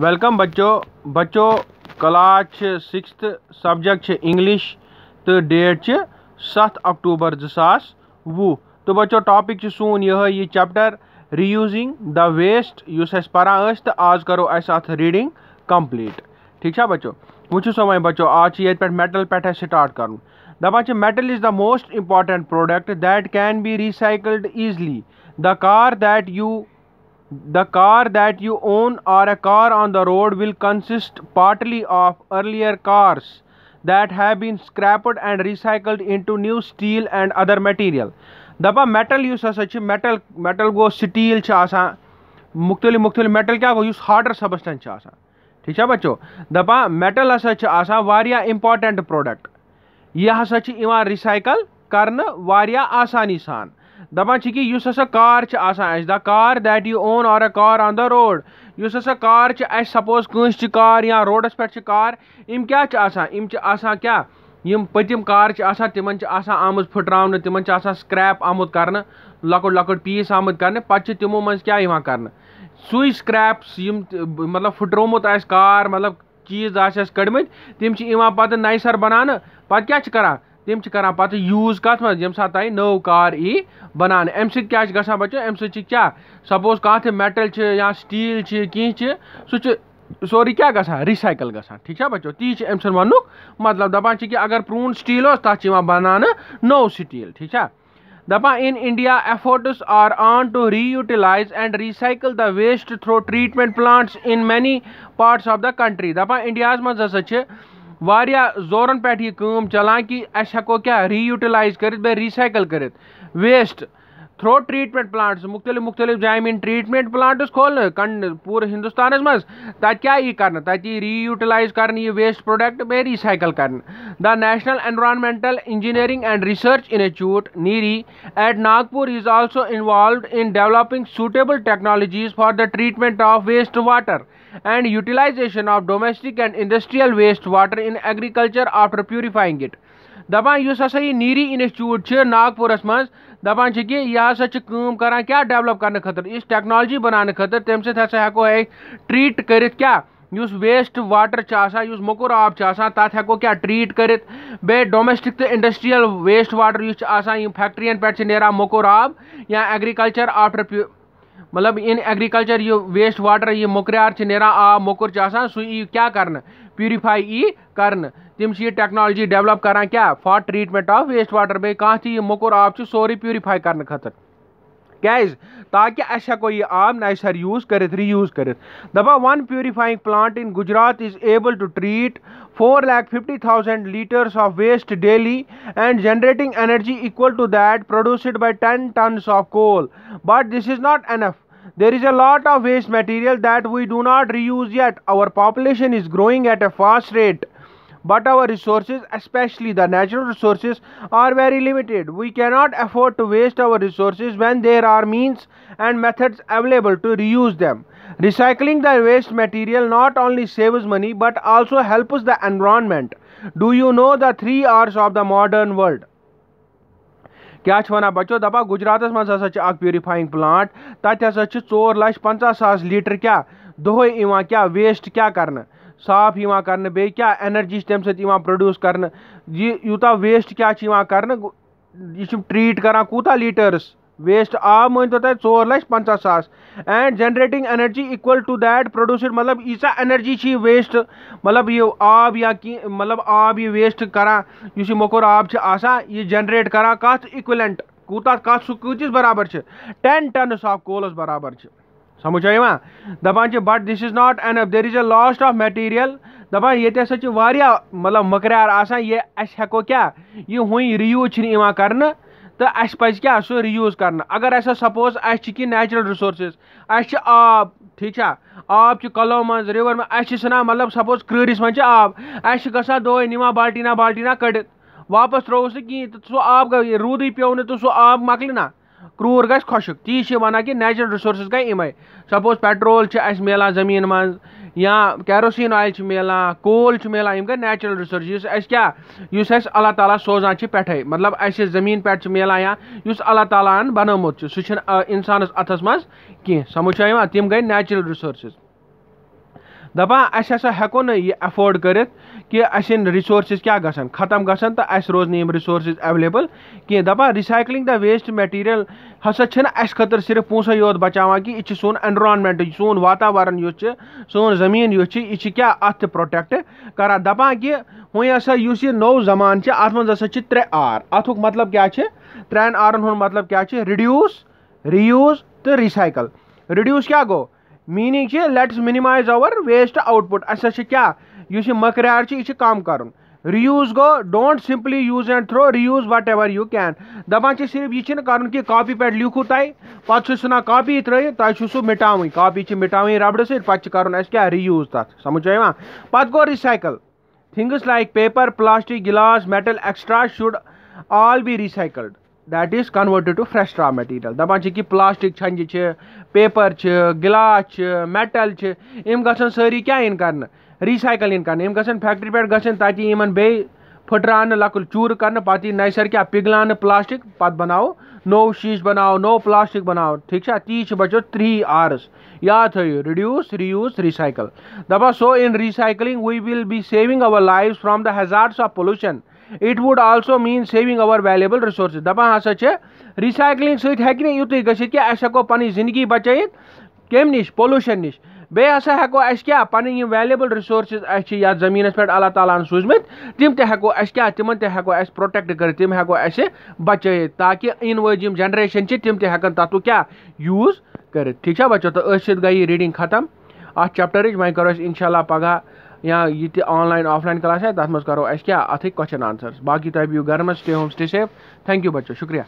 Welcome बच्चों बच्चों class six sixth subject English तो डेट छ सत अक्टूबर जो वु तो बच्चों टॉपिक सोन ये यह ये चैप्टर रीयूजिंग द वेस्ट इस अस तो आज करो अत रीडिंग कम्प्लीट ठीक है बच्चों वो सो वन बच्चों आज ये पे मेटल पे स्टार्ट कर दपान metal is the most important product that can be recycled easily the car that you the car that you own or a car on the road will consist partly of earlier cars that have been scrapped and recycled into new steel and other material दपा metal यूस metal metal गो steel मुख्त मुख्तलि metal क्या गो harder substance ठीक है बच्चों दपा मेटल हस इम्पॉर्टेंट प्रोडक्ट यह हसा रिसाइकल करना आसानी सान दपान कि हा car the car that you own or a car on the road इस हा कार सपोज कार या रोडस पे कार इम क्या इम क्या यम पतिम कार तिमन आम फुटराव तिमन स्क्रैप आमुत कर लकट लकट पीस आमुत कर पे तमो मं क्या कर सु स्क्रैप्स मतलब फुटरमुत फुटरोमुत कार मतलब चीज आस कड़म तम पे नए सर बनाना पे क्या करान तम करान पे यूज कत मे ये नव कार ई बनान अम क्या गा बचो अम क्या सपोज कह मेटल या स्टील कह सह सोरी क्या गा रिसाइकल ग ठीक है बचो ती अम वन मतलब दपान कि अगर प्रून स्टील तथा बनान नव स्टील ठीक है दपा in India efforts are on to reutilize and recycle the waste through treatment plants in many parts of the country दपान इंडियाज मज वारिया जोरन पे कम चलान कि अको हको क्या रीयूटिलाइज कर रिसाइकल कर वेस्ट थ्रो ट्रीटमेंट प्लांट्स मुख्तलि मुख्तलि जायन ट्रीटमेंट प्लांट्स खोल पूरे हिंदुस्तान मज क्या यी कर तत यी कर वेस्ट प्रोडक्ट बे रिसाइकल कर the National Environmental Engineering and Research Institute NEERI at Nagpur is also involve in developing suitable technologies for the treatment of waste water and utilization of domestic and industrial waste water in agriculture after purifying it दपान yes हा यह नीरी institute Nagpur मज दपान कि यह हाँ काम क्या develop करने खतर इस टेक्नोलॉजी बनाने खतर तम सत हसा हेको ट्रीट कर क्या उस वेस्ट वाटर उस मकुर आब तथ हेको क्या ट्रीट कर डोमेस्टिक तो इंडस्ट्रियल वेस्ट वाटर यह फैक्ट्रियन पे ना मकुर आब या एग्रीकल्चर आफ्टर मतलब इन एग्रीकल्चर ये वेस्ट वाटर ये मोकरार ना आब मोकुर सू क्या कर प्यूरीफाई ई कर तम यह टेक्नोलॉजी डेवलप करा क्या for treatment of waste water बे कह मोकुर आब सोरी प्यूरीफाई कर खतर کیٛازِ تاکہِ اَسہِ ہٮ۪کو یہِ آب نَیہِ یوٗز کٔرِتھ رِیوٗز کٔرِتھ دَپان one purifying plant in Gujarat is able to treat four lakh fifty thousand litres of waste daily and generating energy equal to that produced by ten tonnes of coal but this is not enough there is a lot of waste material that we do not reuse yet. Our population is growing at a fast rate but our resources especially the natural resources are very limited we cannot afford to waste our resources when there are means and methods available to reuse them recycling the waste material not only saves money but also helps the environment do you know the 3 R's of the modern world کیٛاہ چھِ وَنان بَچو دَپان گُجراتَس منٛز ہَسا چھِ اَکھ پیوٗرِفایِنٛگ plant تَتہِ ہَسا چھِ ژور لَچھ پنٛژاہ ساس لیٖٹر کیٛاہ دۄہَے یِوان کیٛاہ ویسٹ کیٛاہ کَرنہٕ साफ यहाँ कर क्या एनर्जी तम सत्य प्रोड्यूस कर यूत वेस्ट क्या कर यह ट्रीट करान कूत लीटर्स वेस्ट आव तो तुम ओर लच पंच सास and generating energy equal to that produce मतलब ईसा एनर्जी वेस्ट मतलब यह आब या मतलब आब यह वेस्ट करान इस मोकुर आब ये जनरेट करान कत इक्वलेंट कूत कत सू कۭतस बराबर टेन टनस ऑफ कोलस बराबर समझ आए वा दपान but this is not an there is a lost of material दपान ये हसा तो मतलब मकरार आसान ये अस हेको क्या ये हुई रियूज कर तो अस पज क्या सो रियूज कर अगर अस सपोज अस की नेचुरल रिसोर्सेज अच्छे आब ठीक आब कलो मज रिवर में अस मतलब सपोज क्रिस मे आब अस गा दह निवा बाल्टीना बाल्टीना कड़ित वापस त्रोस नी कहें तो सो आब रूद पे तो सो आब मकलना क्रूर गए खुशक ती वन कि नेचुरल रिसोर्स गए इमे सपोज पेट्रोल मिलान जमीन मं या कैरोसिन ऑयल मिलान कोल मिलान यम गए नेचुरल रिसोर्स क्या अल्लाह ताला सोजान पेटे मतलब अस जमीन पे मिलान या उस अल्लाह ताला बनोमुत सह इंसानस अथस मं कह समझ तम गए नेचुरल रिसोर्स दपा अस हेको ना ये एफोर्ड कर कि रिसोर्स क्या गसन खत्म गसन तो अस रोज नम रिसोर्स एवेलेबल कह दपा रिसाइकलिंग द वेस्ट मटेरियल हसा अस खतर सिर्फ पोसा योत बचा कि यह सोन एनवरमेंट सोन वातावरण सोन जमीन यह क्या अत प्रोटेक्ट करा दपा कि वो हसा इस नौ जमान अत मज त्रे आर अत मतलब क्या त्रेन आरन हूँ मतलब क्या रिड्यूस रीयूज तो रिसाइकल रिड्यूस क्या गो मीनिंग से let's minimize our waste output अस क्या इस मकरार यह कम कर रियूज गो don't simply use and throw reuse whatever you can दपान सिर्फ यह कर कापी पे लिखू तय पे सह कापी त्रित तह मिटा कॉपी कापी मिटा रबड़ सत पे कर क्या तक तथ समझ आवा पे गो recycle things like paper plastic glass metal extra should all be recycled that is converted to fresh raw material दपान कि प्लास्टिक छंजि पेपर गिलास मेटल इम ग सारी क्या इन कर रिसाइकल इन कर फैक्ट्री पे गाकि इन बे फुटरान लकुल चूर कर पत नए सर क्या पिघलान प्लास्टिक पत बनाओ नो शीश बनाओ नो प्लास्टिक बनाओ ठीक है ती बचो थ्री आर्स याद थो रिड्यूस रियूज रिसाइकल दपा so in recycling we will be saving our life from the hazards of pollution it would also mean saving our valuable resource दपा दपान से रिसाइकलिंग सत युत गि पी जिंदगी बचत कम नश पोलूशन नश बे हसा हको क्या पन वेलेबल रिसोर्स ये जमीन पे अल्लाह ताला सूजम तम तको क्या तम अस प्रोटेक्ट कर तम हको बचत ताकि इन वाजिम जनरेशन तम तकन तत क्या यूज कर ठीक बच्चों तो गई रीडिंग खत्म अ चैप्टर वह करो इनशाला पगह या ये ऑनलाइन ऑफलाइन क्लास है तथा तो मज करो अस क्या अथिक क्वेश्चन आंसर्स बाकी तुम बिहू घर में home stay safe thank you बच्चों शुक्रिया